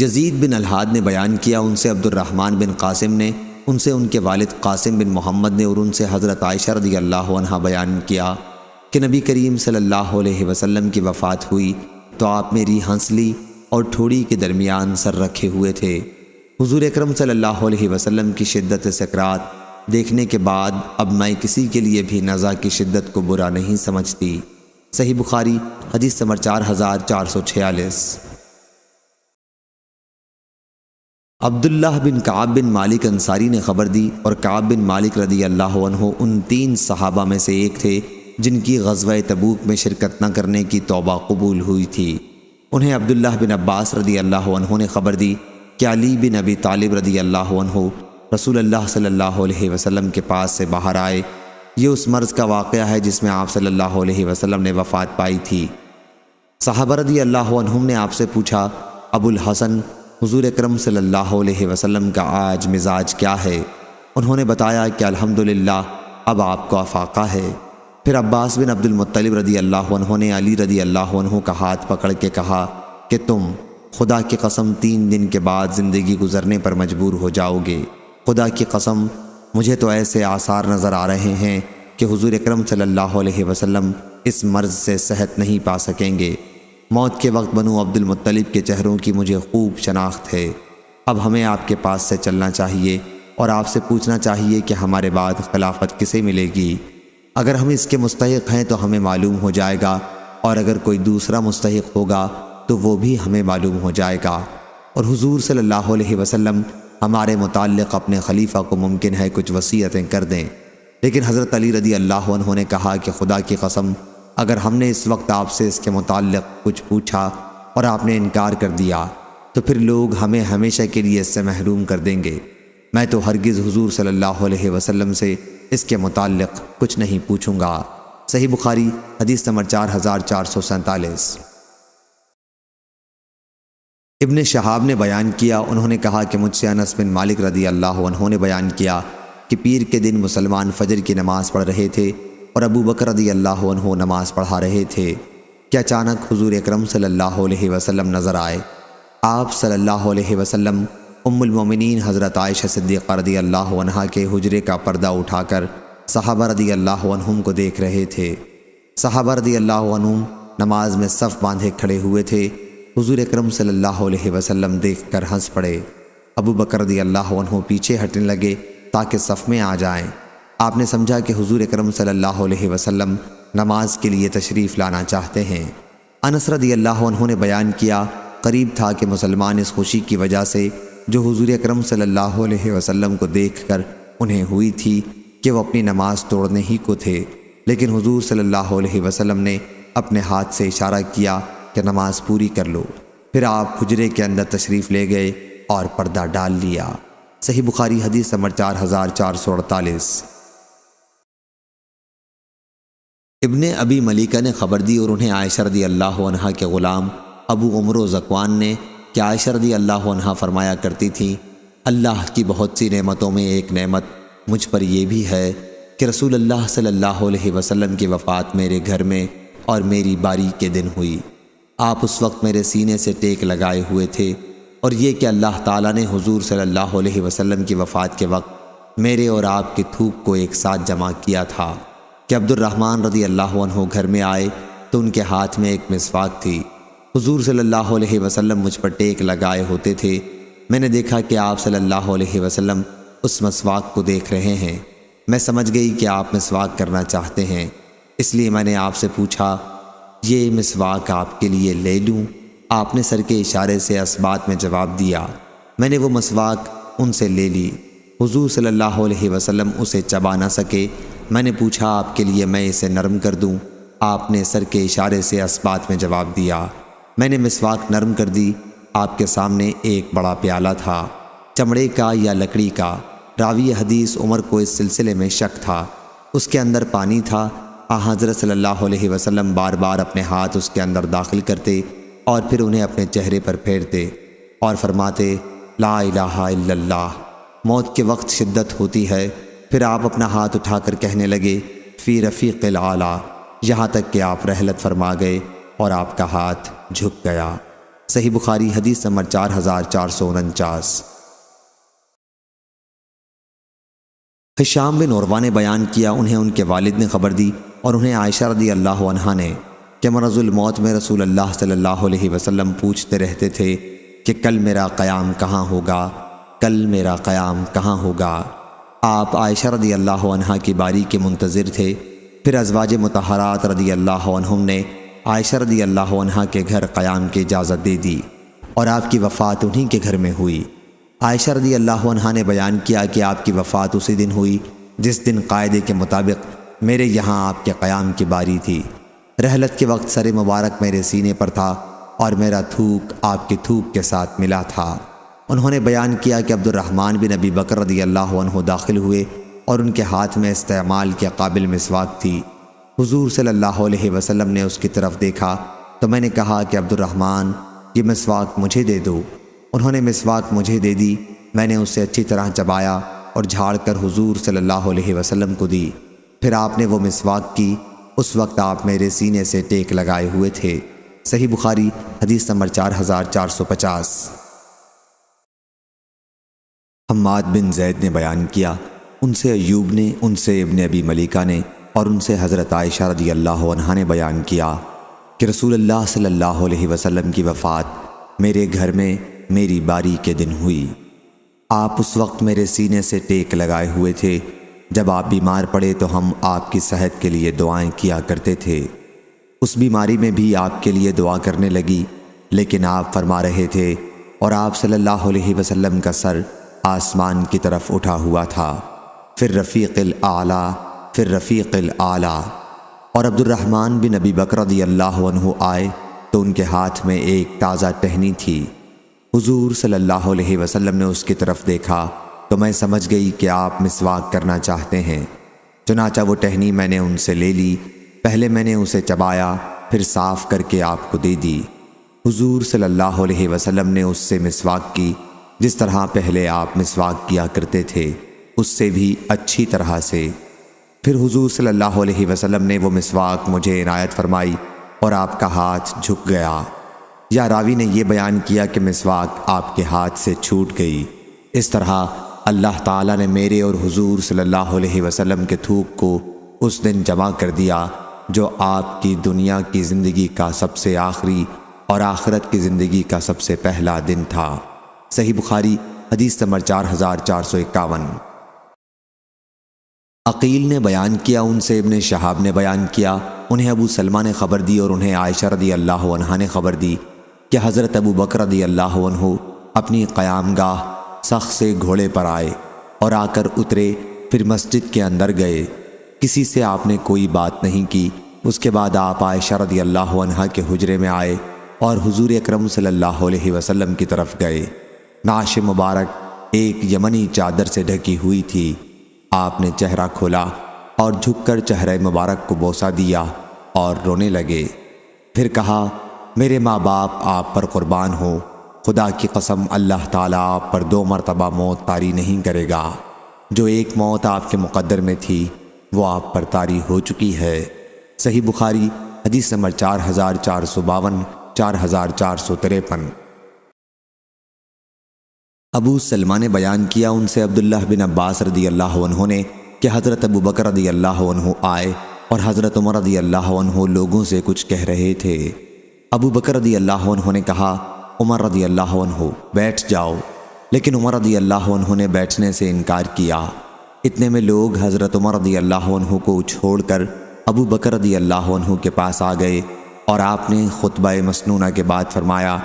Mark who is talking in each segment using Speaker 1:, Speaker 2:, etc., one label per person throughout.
Speaker 1: Yazid बिन अलहाद ने बयान किया उनसे अब्दुलरहमान बिन कासिम ने उनसे उनके वालिद कासिम बिन मोहम्मद ने और उनसे हज़रत आयशा रदी अल्लाह बयान किया कि नबी करीम सल्लल्लाहु अलैहि वसल्लम की वफ़ात हुई तो आप मेरी हंसली और ठोड़ी के दरमियान सर रखे हुए थे हजूर अक्रम सल्लल्लाहु वसलम की शिद्दत सकरात देखने के बाद अब मैं किसी के लिए भी नज़ा की शिद्दत को बुरा नहीं समझती सही बुखारी हदीस समर चार हज़ार चार सौ छियालीस अब्दुल्लाह बिन काब बिन मालिक अंसारी ने ख़बर दी और काब बिन मालिक रदी अल्लाह उन तीन सहाबा में से एक थे जिनकी गजवा तबूक में शिरकत न करने की तोबा कबूल हुई थी उन्हें अब्दुल्लाह बिन अब्बास रदी अल्लाह ने ख़बर दी कि अली बिन अबी तालिब रदी अल्लाह रसूल अल्लाह सल्लल्लाहु अलैहि के पास से बाहर आए ये उस मर्ज़ का वाक़ है जिसमें आप सल्लल्लाहु वसलम ने वफ़ात पाई थी साहबा रदी अल्लाह ने आपसे पूछा अबुल हसन हुजूर अकरम सल्लल्लाहु अलैहि वसल्लम का आज मिजाज क्या है उन्होंने बताया कि अल्हम्दुलिल्लाह अब आपको अफाका है फिर अब्बास बिन अब्दुलमतलब रदी अल्लाह ने अली रदी अल्लाह का हाथ पकड़ के कहा कि तुम खुदा की कसम तीन दिन के बाद ज़िंदगी गुजरने पर मजबूर हो जाओगे खुदा की कसम मुझे तो ऐसे आसार नज़र आ रहे हैं कि हुजूर अकरम सल्लल्लाहु अलैहि वसल्लम इस मर्ज़ से सेहत नहीं पा सकेंगे मौत के वक्त बनू अब्दुल मुत्तलिब के चेहरों की मुझे खूब शनाख्त है अब हमें आपके पास से चलना चाहिए और आपसे पूछना चाहिए कि हमारे बाद खिलाफत किसे मिलेगी अगर हम इसके मुस्तक हैं तो हमें मालूम हो जाएगा और अगर कोई दूसरा मुस्तक होगा तो वो भी हमें मालूम हो जाएगा और हुजूर सल्लल्लाहु अलैहि वसल्लम हमारे मुतक़ अपने खलीफा को मुमकिन है कुछ वसीयतें कर दें लेकिन हज़रत अली रदी अल्लाह ने कहा कि खुदा की कसम अगर हमने इस वक्त आपसे इसके मुतल कुछ पूछा और आपने इनकार कर दिया तो फिर लोग हमें हमेशा के लिए इससे महरूम कर देंगे मैं तो हरगिज़ हुजूर सल्लल्लाहु अलैहि वसल्लम से इसके मुतल कुछ नहीं पूछूंगा सही बुखारी हदीस नंबर चार हज़ार चार सौ सैंतालीस इबन शहाब ने बयान किया उन्होंने कहा कि मुझसे अनस बिन मालिक रदी अल्लाह उन्होंने बयान किया कि पीर के दिन मुसलमान फजर की नमाज़ पढ़ रहे थे और अबू बकर रदी अल्लाह नमाज़ पढ़ा रहे थे कि अचानक हुजूर अकरम सल्लल्लाहु अलैहि वसल्लम नज़र आए आप सल्लल्लाहु अलैहि वसल्लम उम्मुलमोमिनीन हज़रत आयशा सिद्दीक़ा रदी अल्लाह अन्हा के हजरे का पर्दा उठाकर सहाबा रदी अल्लाह अनहुम को देख रहे थे सहाबा रदी अल्लाह अनहुम नमाज में सफ़ बांधे खड़े हुए थे हुजूर अकरम सल्लल्लाहु अलैहि वसल्लम देखकर हंस पड़े अबू बकर रदी अल्लाह अनहु पीछे हटने लगे ताकि सफ़ में आ जाएं आपने समझा कि हुजूर अकरम सल्लल्लाहु अलैहि वसल्लम नमाज के लिए तशरीफ़ लाना चाहते हैं अनस रदी अल्लाह ने बयान किया करीब था कि मुसलमान इस खुशी की वजह से जो हुजूर अकरम सल्लल्लाहु अलैहि वसल्लम को देखकर उन्हें हुई थी कि वह अपनी नमाज तोड़ने ही को थे लेकिन हुजूर सल्लल्लाहु अलैहि वसल्लम ने अपने हाथ से इशारा किया कि नमाज पूरी कर लो फिर आप हजरे के अंदर तशरीफ़ ले गए और पर्दा डाल लिया सही बुखारी हदीस नंबर चार हज़ार चार सौ अड़तालीस इब्न अबी मलिका ने ख़बर दी और उन्हें आयशा रदी अल्लाह के ग़ुलाम अबू उमर ज़कवान ने कि आयशा रदी अल्लाह फरमाया करती थी अल्लाह की बहुत सी नेमतों में एक नेमत मुझ पर यह भी है कि रसूल अल्लाह सल्लल्लाहु अलैहि वसल्लम की वफ़ात मेरे घर में और मेरी बारी के दिन हुई आप उस वक्त मेरे सीने से टेक लगाए हुए थे और ये कि अल्लाह ताला ने हुजूर सल्लल्लाहु अलैहि वसल्लम की वफ़ात के वक्त मेरे और आपके थूक को एक साथ जमा किया था कि अब्दुलरहमान रदी अल्लाह घर में आए तो उनके हाथ में एक मिसवाक थी हुजूर सल्लल्लाहु अलैहि वसल्लम मुझ पर टेक लगाए होते थे मैंने देखा कि आप सल्लल्लाहु अलैहि वसल्लम उस मसवाक को देख रहे हैं मैं समझ गई कि आप मिसवाक करना चाहते हैं इसलिए मैंने आपसे पूछा ये मिसवाक आपके लिए ले लूँ आपने सर के इशारे से इसबात में जवाब दिया मैंने वो मसवाक उनसे ले ली हुजूर सल्लल्लाहु अलैहि वसल्लम उसे चबा ना सके मैंने पूछा आपके लिए मैं इसे नरम कर दूं? आपने सर के इशारे से इस्बात में जवाब दिया मैंने मिसवाक नरम कर दी आपके सामने एक बड़ा प्याला था चमड़े का या लकड़ी का रावी हदीस उमर को इस सिलसिले में शक था उसके अंदर पानी था आ हज़रत सल्लल्लाहु अलैहि वसल्लम बार बार अपने हाथ उसके अंदर दाखिल करते और फिर उन्हें अपने चेहरे पर फेरते और फरमाते ला इलाहा इल्लल्लाह मौत के वक्त शिद्दत होती है फिर आप अपना हाथ उठाकर कहने लगे फ़ी रफ़ीक आला यहाँ तक कि आप रहलत फरमा गए और आपका हाथ झुक गया सही बुखारी हदीस नंबर चार हज़ार चार सौ उनचास हिशाम बिन औरवा ने बयान किया उन्हें उनके वालिद ने खबर दी और उन्हें आयशा रदी अल्लाह अनहा ने कि मौत में रसूल अल्लाह सल्लल्लाहु अलैहि वसल्लम पूछते रहते थे कि कल मेरा क़याम कहाँ होगा कल मेरा क़याम कहाँ होगा आप आयशा रदी अल्लाह की बारी के मुंतज़र थे फिर अजवाज मतहरात रदी अल्लाह ने आयशा रदी अल्लाह के घर क़याम की इजाज़त दे दी और आपकी वफ़ात उन्हीं के घर में हुई आयशा रदी अल्लाह ने बयान किया कि आपकी वफ़ात उसी दिन हुई जिस दिन कायदे के मुताबिक मेरे यहाँ आपके क़याम की बारी थी रहलत के वक्त सर मुबारक मेरे सीने पर था और मेरा थूक आपके थूक के साथ मिला था उन्होंने बयान किया कि अब्दुलरहमान बिन अबी बकर रदी अल्लाह दाखिल हुए और उनके हाथ में इस्तेमाल के काबिल मिसवाक थी हुजूर सल्लल्लाहु अलैहि वसल्लम ने उसकी तरफ देखा तो मैंने कहा कि अब्दुलरहमान ये मिसवाक मुझे दे दो उन्होंने मिसवाक मुझे दे दी मैंने उसे अच्छी तरह चबाया और झाड़ कर हुजूर सल्लल्लाहु अलैहि वसल्लम को दी फिर आपने वो मिसवाक की उस वक्त आप मेरे सीने से टेक लगाए हुए थे सही बुखारी हदीस नंबर चार हज़ार चार सौ पचास हम्माद बिन जैद ने बयान किया उनसे अयूब ने उनसे इबन अबी मलिका ने और उनसे हज़रत आयशा रदी अल्लाह ने बयान किया कि रसूल अल्लाह सल्लल्लाहु अलैहि वसल्लम की वफ़ात मेरे घर में मेरी बारी के दिन हुई आप उस वक्त मेरे सीने से टेक लगाए हुए थे जब आप बीमार पड़े तो हम आपकी सेहत के लिए दुआएं किया करते थे उस बीमारी में भी आपके लिए दुआ करने लगी लेकिन आप फरमा रहे थे और आप सल्लल्लाहु अलैहि वसल्लम का सर आसमान की तरफ उठा हुआ था फिर रफ़ीक़िल आला फिर रफ़ीक़िल आला और अब्दुलरहमान बिन नबी बकर अल्लाह आए तो उनके हाथ में एक ताज़ा टहनी थी हुजूर सल्लल्लाहु अलैहि वसल्लम ने उसकी तरफ देखा तो मैं समझ गई कि आप मिसवाक करना चाहते हैं चुनाचा वो टहनी मैंने उनसे ले ली पहले मैंने उसे चबाया फिर साफ़ करके आपको दे दी हुजूर सल्लल्लाहु अलैहि वसल्लम ने उससे मिसवाक की जिस तरह पहले आप मिसवाक किया करते थे उससे भी अच्छी तरह से फिर हुजूर सल्लल्लाहु अलैहि वसल्लम ने वो मिसवाक मुझे इनायत फरमाई और आपका हाथ झुक गया या रावी ने यह बयान किया कि मिसवाक आपके हाथ से छूट गई इस तरह अल्लाह ताला ने मेरे और हुजूर सल्लल्लाहु अलैहि वसल्लम के थूक को उस दिन जमा कर दिया जो आपकी दुनिया की ज़िंदगी का सबसे आखिरी और आखरत की ज़िंदगी का सबसे पहला दिन था सही बुखारी हदीस नंबर चार हज़ार चार सौ इक्यावन अकील ने बयान किया उनसे इबन शहाब ने बयान किया उन्हें अबू सलमा ने खबर दी और उन्हें आयशा रदी अल्लाह अनहा ने खबर दी कि हज़रत अबू बकर रदी अल्लाह अपनी क़याम गाह सख से घोड़े पर आए और आकर उतरे फिर मस्जिद के अंदर गए किसी से आपने कोई बात नहीं की उसके बाद आप आयशा रदी अल्लाह अनहा के हजरे में आए और हजूर अक्रम सल्ला वसम की तरफ गए नाश मुबारक एक यमनी चादर से ढकी हुई थी आपने चेहरा खोला और झुककर चेहरे मुबारक को बोसा दिया और रोने लगे फिर कहा मेरे माँ बाप आप पर कुर्बान हो खुदा की कसम अल्लाह ताला आप पर दो मरतबा मौत तारी नहीं करेगा जो एक मौत आपके मुकद्दर में थी वो आप पर तारी हो चुकी है सही बुखारी हदीस नंबर चार हज़ार चार सौ बावन चार हज़ार चार सौ तिरपन अबू सलमा ने बयान किया उनसे अब्दुल्ला बिन अब्बास रदी अल्लाह ने कि हज़रत अबू बकर रदी अल्लाह आए और हज़रत उमर रदी अल्लाह लोगों से कुछ कह रहे थे अबू बकर रदी अल्लाह ने कहा उमर रदी अल्लाह बैठ जाओ लेकिन उमर रदी अल्लाह ने बैठने से इनकार किया इतने में लोग हज़रत उमर रदी अल्लाह को छोड़ कर अबू बकर रदी अल्लाह के पास आ गए और आपने ख़ुतब मसनूना के बाद फरमाया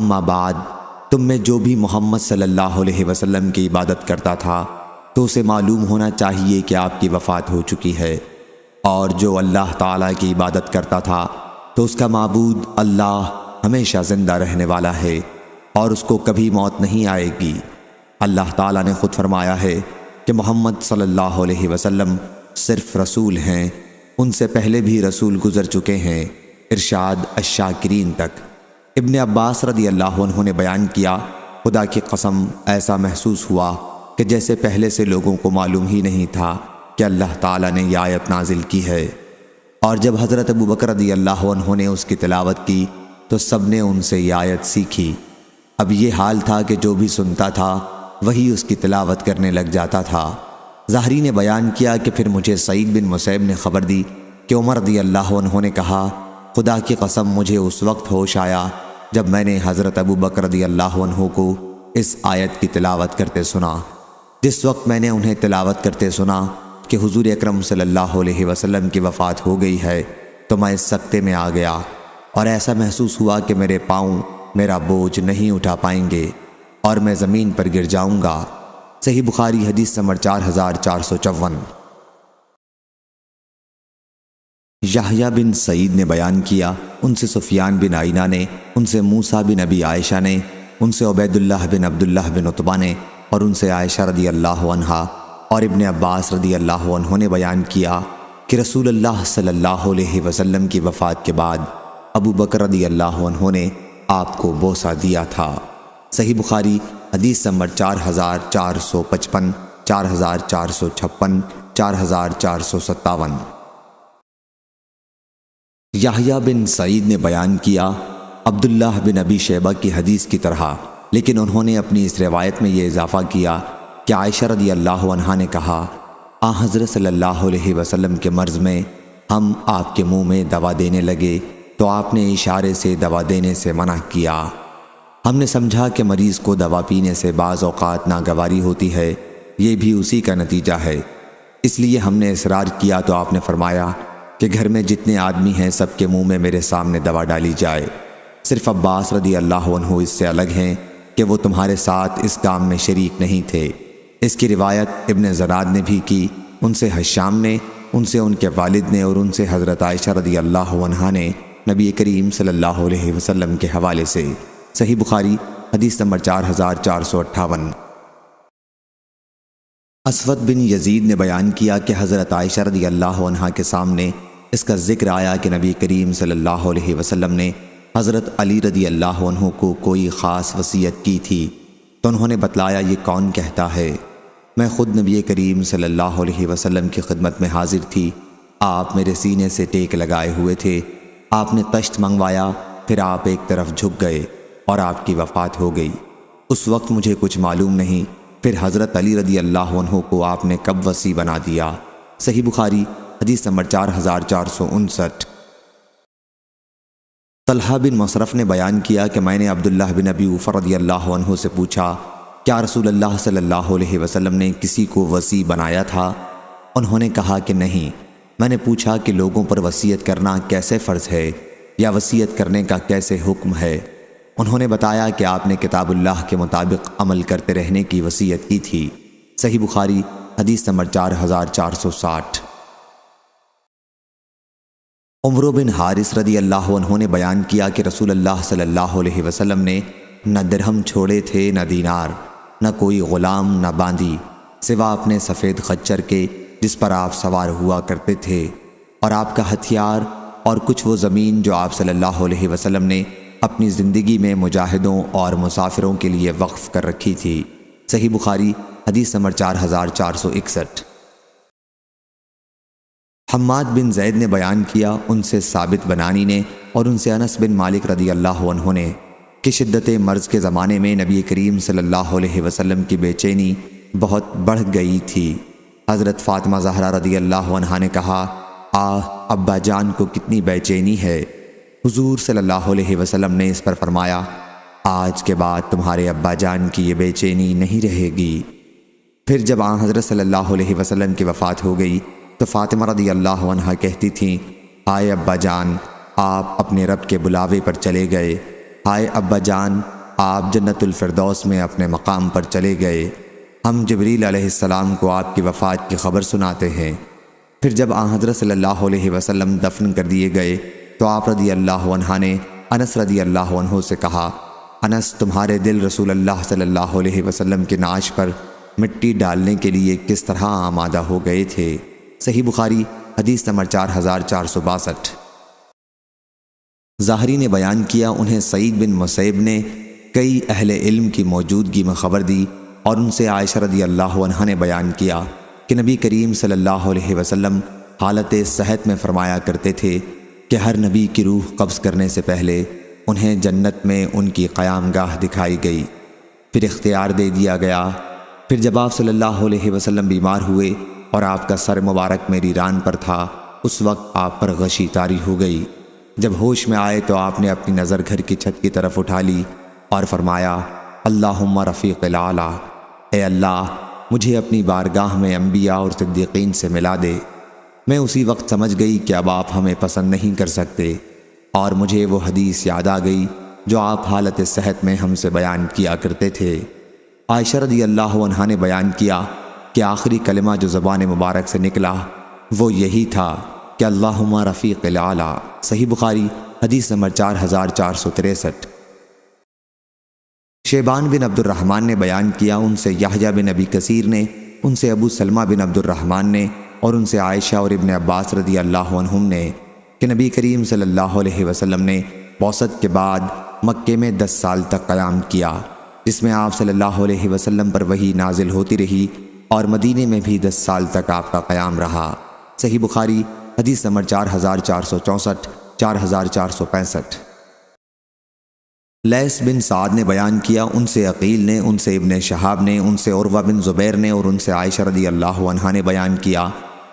Speaker 1: अम्मा बाद तुम में जो भी मोहम्मद सल्लल्लाहु अलैहि वसल्लम की इबादत करता था तो उसे मालूम होना चाहिए कि आपकी वफ़ात हो चुकी है और जो अल्लाह ताला की इबादत करता था तो उसका मबूद अल्लाह हमेशा ज़िंदा रहने वाला है और उसको कभी मौत नहीं आएगी अल्लाह ताला ने ख़ुद फरमाया है कि मोहम्मद सल्लल्लाहु अलैहि वसल्लम सिर्फ़ रसूल हैं उनसे पहले भी रसूल गुज़र चुके हैं इरशाद अशाकिरीन तक इब्न अब्बास रदी अल्लाह उन्होंने बयान किया खुदा की कसम ऐसा महसूस हुआ कि जैसे पहले से लोगों को मालूम ही नहीं था कि अल्लाह ताला ने यह आयत नाजिल की है और जब हज़रत अबू बकर रदी अल्लाह उन्होंने उसकी तिलावत की तो सब ने उनसे यह आयत सीखी अब ये हाल था कि जो भी सुनता था वही उसकी तिलावत करने लग जाता था जहरी ने बयान किया कि फिर मुझे सईद बिन मुसैब ने खबर दी कि उमर रदी अल्लाह उन्होंने कहा खुदा की कसम मुझे उस वक्त होश आया जब मैंने हज़रत अबू बकर अल्लाह को इस आयत की तिलावत करते सुना जिस वक्त मैंने उन्हें तिलावत करते सुना कि हुजूर अकरम सल्लल्लाहु अलैहि वसल्लम की वफ़ात हो गई है तो मैं इस सकते में आ गया और ऐसा महसूस हुआ कि मेरे पाँव मेरा बोझ नहीं उठा पाएंगे और मैं ज़मीन पर गिर जाऊँगा सही बुखारी हदीस समर चार हज़ार चार सौ चौवन याहिया बिन सईद ने बयान किया उनसे सुफियान बिन आइना ने उनसे मूसा बिन अबी आयशा ने उनसे उबैदुल्लाह बिन अब्दुल्लाह बिन उतबा ने और उनसे आयशा रदी अल्लाह अनहा और इबन अब्बास रदी अल्लाह ने बयान किया कि रसूल अल्लाह सल्लल्लाहु अलैहि वसल्लम की वफ़ात के बाद अबू बकर रदी अल्लाह उन्होंने आपको बोसा दिया था सही बुखारी हदीस नंबर चार हज़ार चार सौ पचपन चार हज़ार चार सौ छप्पन चार हज़ार चार सौ सत्तावन याहिया बिन सईद ने बयान किया अब्दुल्लाह बिन अबी शेबा की हदीस की तरह लेकिन उन्होंने अपनी इस रिवायत में ये इजाफ़ा किया कि आयशा रदी अल्लाह ने कहा आ हज़रत सल्लल्लाहु अलैहि वसल्लम के मर्ज़ में हम आपके मुंह में दवा देने लगे तो आपने इशारे से दवा देने से मना किया हमने समझा कि मरीज़ को दवा पीने से बाज़ अवत नागवारी होती है ये भी उसी का नतीजा है इसलिए हमने इसरार किया तो आपने फरमाया कि घर में जितने आदमी हैं सबके मुंह में मेरे सामने दवा डाली जाए सिर्फ अब्बास रदी अल्लाह इससे अलग हैं कि वो तुम्हारे साथ इस काम में शरीक नहीं थे इसकी रिवायत इबन जराद ने भी की उनसे हश्याम ने उनसे उनके वालिद ने और उनसे हज़रत आयशा रदी अल्लाह ने नबी करीम सल्लल्लाहु अलैहि वसल्लम के हवाले से सही बुखारी हदीस नंबर चार हज़ार चार सौ अट्ठावन असवद बिन यजीद ने बयान किया कि हज़रत आयशा रदी अल्लाह के सामने इसका जिक्र आया कि नबी करीम सल्लल्लाहु अलैहि वसल्लम ने हज़रत अली रदी अल्लाह को कोई ख़ास वसीयत की थी तो उन्होंने बतलाया ये कौन कहता है मैं ख़ुद नबी करीम सल्लल्लाहु अलैहि वसल्लम की खिदमत में हाजिर थी आप मेरे सीने से टेक लगाए हुए थे आपने तश्त मंगवाया फिर आप एक तरफ झुक गए और आपकी वफ़ात हो गई उस वक्त मुझे कुछ मालूम नहीं फिर हज़रत अली रदी अल्लाह को आपने कब वसी बना दिया सही बुखारी हदीस नंबर चार हज़ार चार सौ उनसठ तलहा बिन मशरफ ने बयान किया कि मैंने अब्दुल्ला बिन अबी फ़रदी अल्लाह से पूछा क्या रसूल अल्लाह सल्लल्लाहु अलैहि वसल्लम ने किसी को वसी बनाया था उन्होंने कहा कि नहीं मैंने पूछा कि लोगों पर वसीयत करना कैसे फ़र्ज़ है या वसीयत करने का कैसे हुक्म है उन्होंने बताया कि आपने किताबुल्लाह के मुताबिक अमल करते रहने की वसीयत की थी सही बुखारी हदीस नंबर चार हज़ार चार सौ साठ उम्र बिन हारिस रदी अल्लाह उन्होंने बयान किया कि रसूल अल्लाह सल्लल्लाहु अलैहि वसल्लम ने न दरहम छोड़े थे न दीनार न कोई ग़ुलाम न बांदी सिवा अपने सफ़ेद खच्चर के जिस पर आप सवार हुआ करते थे और आपका हथियार और कुछ वो ज़मीन जो आप सल्लल्लाहु अलैहि वसल्लम ने अपनी ज़िंदगी में मुजाहिदों और मुसाफिरों के लिए वक्फ़ कर रखी थी सही बुखारी हदीस नंबर चार हज़ार चार सौ इकसठ हम्माद बिन जैद ने बयान किया उनसे साबित बनानी ने और उनसे अनस बिन मालिक रदी अल्लाह ने कि शिद्दत मर्ज़ के ज़माने में नबी करीम सल्लल्लाहु अलैहि वसल्लम की बेचैनी बहुत बढ़ गई थी हज़रत फ़ातमा जहरा रदी अल्लाह ने कहा आह अब्बा जान को कितनी बेचैनी है हज़ूर सल्लल्लाहु वसलम ने इस पर फरमाया आज के बाद तुम्हारे अब्बा जान की ये बेचैनी नहीं रहेगी फिर जब आ हज़रत सल्लल्लाहु वसलम की वफ़ात हो गई तो फ़ातिमा रदी अल्लाह कहती थी हाय अब्बा जान आप अपने रब के बुलावे पर चले गए हाय अब्बा जान आप जन्नतफरदौस में अपने मकाम पर चले गए हम जबरील आसमाम को आपकी वफ़ात की ख़बर सुनाते हैं फिर जब हज़रत सल्ला वसलम दफन कर दिए गए तो आप रदी अल्लाह ने अनस रदी अल्लाह से कहा अनस तुम्हारे दिल रसूल अल्लाह सल्ला वसलम के नाश पर मिट्टी डालने के लिए किस तरह आमादा हो गए थे सही बुखारी हदीस नंबर चार हज़ार चार सौ बासठ ज़ाहरी ने बयान किया उन्हें सईद बिन मुसैब ने कई अहल इल्म की मौजूदगी में ख़बर दी और उनसे आयशा रदी अल्लाह ने बयान किया कि नबी करीम सल्लल्लाहु अलैहि वसल्लम हालत सेहत में फरमाया करते थे कि हर नबी की रूह कब्ज़ करने से पहले उन्हें जन्नत में उनकी गाह दिखाई गई फिर इख्तियार दे दिया गया फिर जब आप सल्लल्लाहु अलैहि वसल्लम बीमार हुए और आपका सर मुबारक मेरी रान पर था उस वक्त आप पर गशी तारी हो गई जब होश में आए तो आपने अपनी नज़र घर की छत की तरफ उठा ली और फरमाया अल्लाह रफ़ीक लाला ए अल्लाह मुझे अपनी बारगाह में अम्बिया और सद्दीकीन से मिला दे मैं उसी वक्त समझ गई कि अब आप हमें पसंद नहीं कर सकते और मुझे वो हदीस याद आ गई जो आप हालत सेहत में हमसे बयान किया करते थे आयशा अल्लाह ने बयान किया कि आखिरी कलमा जो ज़बान मुबारक से निकला वो यही था कि अल्लाह रफ़ीक आला सही बुखारी हदीस नंबर चार हज़ार चार सौ तिरसठ शेबान बिन अब्दुलरहमान ने बयान किया उनसे याहजा बिन अबी कसीर ने उनसे अबू सलमा बिन अब्दुलरहमान ने और उनसे आयशा और इबन अब्बास रदी अल्लाह ने कि नबी करीम सल्लल्लाहु अलैहि वसल्लम ने बौसत के बाद मक्के में दस साल तक क़याम किया जिसमें आप सल्लल्लाहु अलैहि वसल्लम पर वही नाजिल होती रही और मदीने में भी दस साल तक आपका क़्याम रहा सही बुखारी हदीस नंबर चार हज़ार चार सौ चौंसठ चार हज़ार चार सौ पैंसठ लैस बिन साद ने बयान किया उनसे अकील ने उनसे इबन शहाब ने उनसे उर्वा बिन ज़ुबैर ने और उनसे आयशा रदी अल्लाह ने बयान किया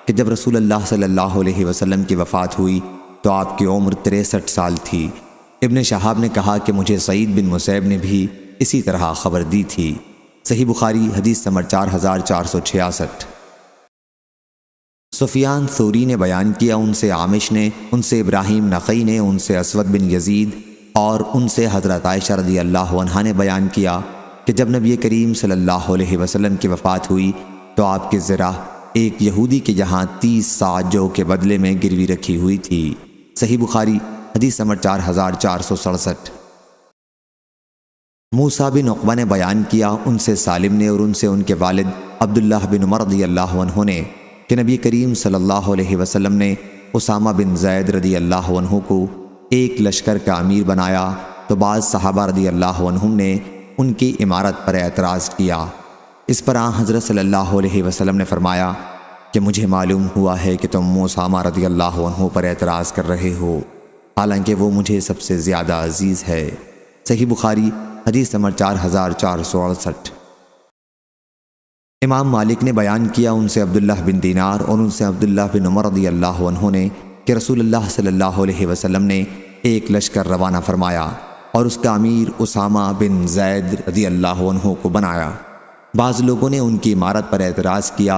Speaker 1: कि जब रसूल अल्लाह सल्लल्लाहु अलैहि वसल्लम की वफ़ात हुई तो आपकी उम्र तिरसठ साल थी इबन शहाब ने कहा कि मुझे सईद बिन मुसैब ने भी इसी तरह खबर दी थी सही बुखारी हदीस समर चार हज़ार चार सौ छियासठ सुफियान सूरी ने बयान किया उनसे आमिश ने उनसे इब्राहिम नकई ने उनसे असवद बिन यजीद और उनसे हज़रत आयशा रदी अल्लाह ने बयान किया कि जब नबी करीम सल्लल्लाहु अलैहि वसल्लम की वफ़ात हुई तो आपके ज़रा एक यहूदी के यहाँ तीस सात के बदले में गिरवी रखी हुई थी सही बुखारी हदीस नंबर चार हज़ार चार सौ सड़सठ मूसा बिन उकबा ने बयान किया उनसे सालिम ने और उनसे उनके वालिद अब्दुल्ला बिन उमर अल्लाह ने कि नबी करीम सल्लल्लाहु अलैहि वसल्लम ने उसामा बिन जैद रदी अल्लाह को एक लश्कर का अमीर बनाया तो बाद साहबा रदी अल्लाह ने उनकी इमारत पर एतराज़ किया इस पर आ हज़रत सल्लल्लाहु अलैहि वसल्लम ने फरमाया कि मुझे मालूम हुआ है कि तुम उसामा रदी अल्लाह पर एतराज़ कर रहे हो हालांकि वो मुझे सबसे ज़्यादा अजीज़ है सही बुखारी हदीस नंबर चार हज़ार चार सौ अड़सठ इमाम मालिक ने बयान किया उनसे अब्दुल्लाह बिन दीनार और उनसे अब्दुल्लाह बिन उमर रदी अल्लाह ने कि रसूल सल्लल्लाहु अलैहि वसल्लम ने एक लश्कर रवाना फरमाया और उसका अमीर उसामा बिन जैद रदी अल्लाह को बनाया बाज़ लोगों ने उनकी इमारत पर एतराज़ किया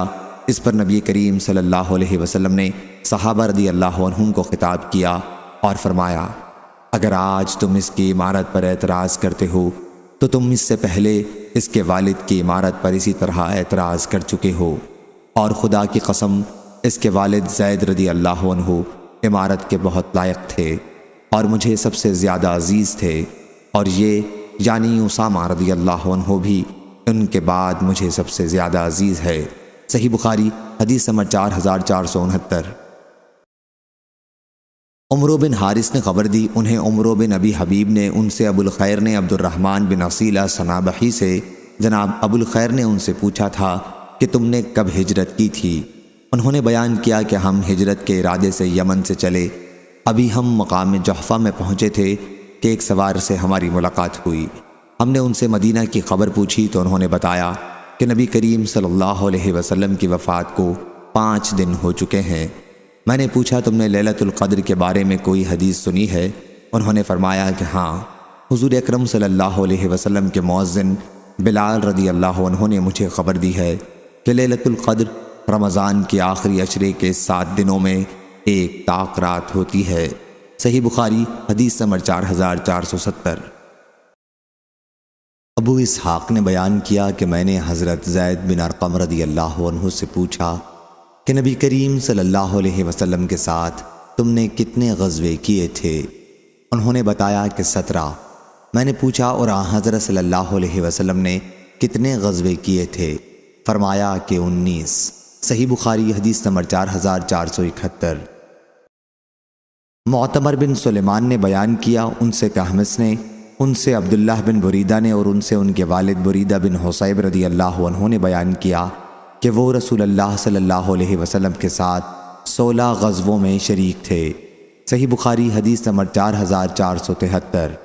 Speaker 1: इस पर नबी करीम सल्लल्लाहु अलैहि वसल्लम ने सहाबा रदी अल्लाह को ख़िताब किया और फरमाया अगर आज तुम इसकी इमारत पर एतराज़ करते हो तो तुम इससे पहले इसके वालिद की इमारत पर इसी तरह एतराज़ कर चुके हो और खुदा की कसम इसके वालिद जैद रदी अल्लाह इमारत के बहुत लायक थे और मुझे सबसे ज़्यादा अजीज़ थे और ये यानी उसामा रदी अल्लाह भी उनके बाद मुझे सबसे ज़्यादा अजीज़ है सही बुखारी हदीस समर चार हज़ार चार सौ उनहत्तर उमरो बिन हारिस ने खबर दी उन्हें उमरो बिन अबी हबीब ने उनसे अबुल खैर ने अब्दुलरहमान बिन असीला सनाबही से जनाब अबुल खैर ने उनसे पूछा था कि तुमने कब हिजरत की थी उन्होंने बयान किया कि हम हिजरत के इरादे से यमन से चले अभी हम मकाम जहफ़ा में पहुँचे थे कि एक सवार से हमारी मुलाकात हुई हमने उनसे मदीना की खबर पूछी तो उन्होंने बताया कि नबी करीम सल्ला वसलम की वफ़ात को पाँच दिन हो चुके हैं मैंने पूछा तुमने ललतुल कद्र के बारे में कोई हदीस सुनी है उन्होंने फरमाया कि हाँ हुजूर अकरम सल्लल्लाहु अलैहि वसल्लम के मौजिन बिलाल रदी अल्लाह उन्होंने मुझे ख़बर दी है कि ललतुल कद्र रमज़ान के आखिरी अशरे के सात दिनों में एक ताक रात होती है सही बुखारी हदीस समर चार हज़ार चार सौ सत्तर अबू इसहाक ने बयान किया कि मैंने हज़रत जैद बिन अरकम रदी अल्लाह से पूछा कि नबी करीम सल्लल्लाहु अलैहि वसल्लम के साथ तुमने कितने गज़वे किए थे उन्होंने बताया कि सत्रह मैंने पूछा और हज़रत सल्लल्लाहु अलैहि वसल्लम ने कितने गज़वे किए थे फरमाया कि उन्नीस सही बुखारी हदीस नंबर चार हज़ार चार सौ इकहत्तर मोतमर बिन सलेमान ने बयान किया उनसे कहमस ने उनसे अब्दुल्लाह बिन बुरीदा ने और उनसे उनके वालिद बुरीदा बिन हुसैब रदी अल्लाह ने बयान किया कि वो रसूल अल्लाह सल्लल्लाहु अलैहि वसल्लम के साथ सोलह गज़वों में शरीक थे सही बुखारी हदीस नंबर चार हज़ार चार सौ तिहत्तर